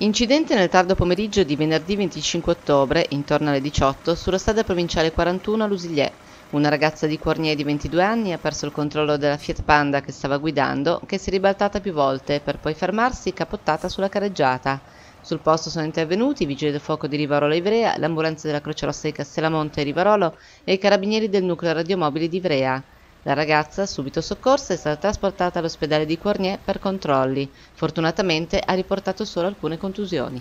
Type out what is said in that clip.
Incidente nel tardo pomeriggio di venerdì 25 ottobre, intorno alle 18, sulla strada provinciale 41 a Lusigliè. Una ragazza di Cornier di 22 anni ha perso il controllo della Fiat Panda che stava guidando, che si è ribaltata più volte per poi fermarsi capottata sulla careggiata. Sul posto sono intervenuti i vigili del fuoco di Rivarolo e Ivrea, l'ambulanza della Croce Rossa di Castellamonte e Rivarolo e i carabinieri del nucleo radiomobili di Ivrea. La ragazza, subito soccorsa, è stata trasportata all'ospedale di Cornier per controlli. Fortunatamente ha riportato solo alcune contusioni.